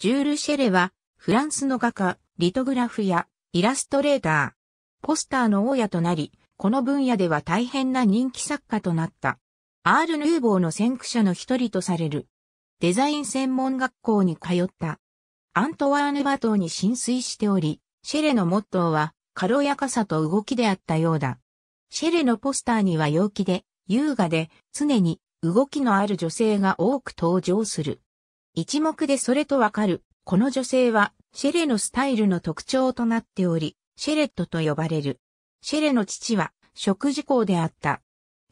ジュール・シェレは、フランスの画家、リトグラフやイラストレーター、ポスターの大家となり、この分野では大変な人気作家となった。アール・ヌーボーの先駆者の一人とされる。デザイン専門学校に通った。アントワーヌ・バトーに浸水しており、シェレのモットーは、軽やかさと動きであったようだ。シェレのポスターには陽気で、優雅で、常に動きのある女性が多く登場する。一目でそれとわかる。この女性は、シェレのスタイルの特徴となっており、シェレットと呼ばれる。シェレの父は、食事校であった。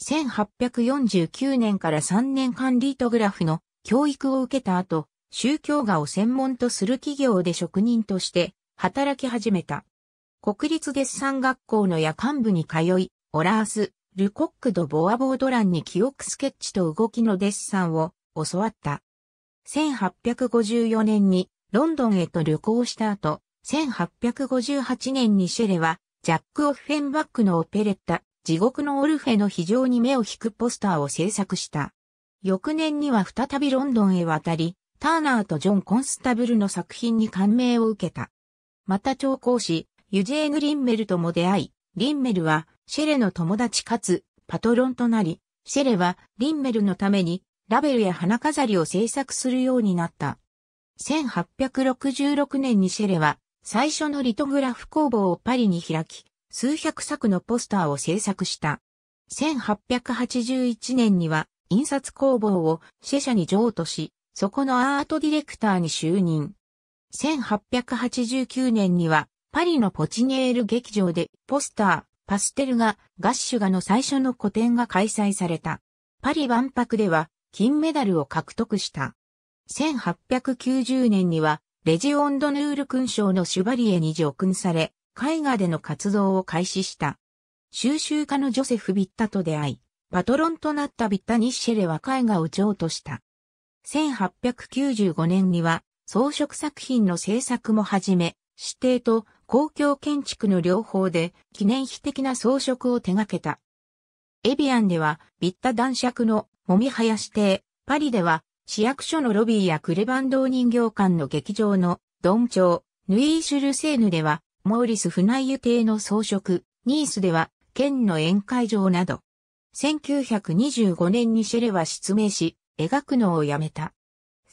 1849年から3年間リートグラフの教育を受けた後、宗教画を専門とする企業で職人として働き始めた。国立デッサン学校の夜間部に通い、オラース、ルコックド・ボアボードランに記憶スケッチと動きのデッサンを教わった。1854年にロンドンへと旅行した後、1858年にシェレは、ジャック・オフェンバックのオペレッタ、地獄のオルフェの非常に目を引くポスターを制作した。翌年には再びロンドンへ渡り、ターナーとジョン・コンスタブルの作品に感銘を受けた。また調校師、ユジェーヌ・リンメルとも出会い、リンメルはシェレの友達かつパトロンとなり、シェレはリンメルのためにラベルや花飾りを制作するようになった。1866年にシェレは最初のリトグラフ工房をパリに開き、数百作のポスターを制作した。1881年には印刷工房をシェャに譲渡し、そこのアートディレクターに就任。1889年にはパリのポチニエール劇場でポスター、パステルが、ガッシュガの最初の個展が開催された。パリ万博では金メダルを獲得した。1890年には、レジオンドヌール勲章のシュバリエに叙勲され、絵画での活動を開始した。収集家のジョセフ・ビッタと出会い、パトロンとなったビッタ・ニッシェレは絵画を譲渡した。1895年には、装飾作品の制作も始め、指定と公共建築の両方で記念碑的な装飾を手掛けた。エビアンでは、ビッタ男爵のもみはやし邸、パリでは、市役所のロビーやクレバンド人形館の劇場の、ドン町、ヌイーシュルセーヌでは、モーリスフナイユ邸の装飾、ニースでは、県の宴会場など。1925年にシェレは失明し、描くのをやめた。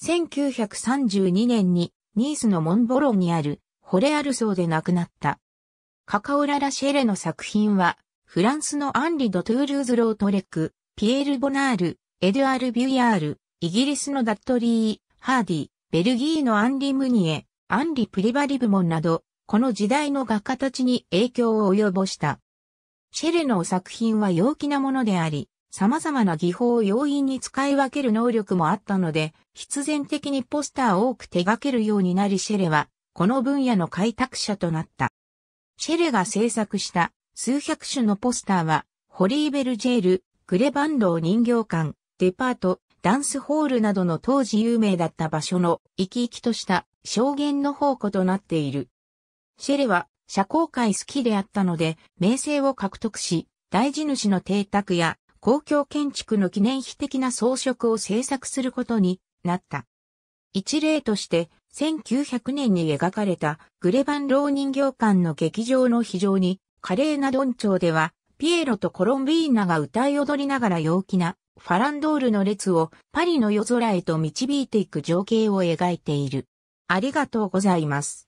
1932年にニースのモンボロンにあるホレアルソーで亡くなった。カカオララ・シェレの作品はフランスのアンリ・ド・トゥールーズ・ロートレック、ピエール・ボナール、エドゥアール・ビュイヤール、イギリスのダットリー、ハーディ、ベルギーのアンリ・ムニエ、アンリ・プリバリブモンなど、この時代の画家たちに影響を及ぼした。シェレの作品は陽気なものであり、様々な技法を容易に使い分ける能力もあったので、必然的にポスターを多く手掛けるようになりシェレは、この分野の開拓者となった。シェレが制作した数百種のポスターは、ホリーベルジェール、グレバンロー人形館、デパート、ダンスホールなどの当時有名だった場所の生き生きとした証言の宝庫となっている。シェレは社交界好きであったので名声を獲得し、大地主の邸宅や公共建築の記念碑的な装飾を制作することになった。一例として1900年に描かれたグレバンロー人形館の劇場の非常に華麗なドン町では、ピエロとコロンビーナが歌い踊りながら陽気なファランドールの列をパリの夜空へと導いていく情景を描いている。ありがとうございます。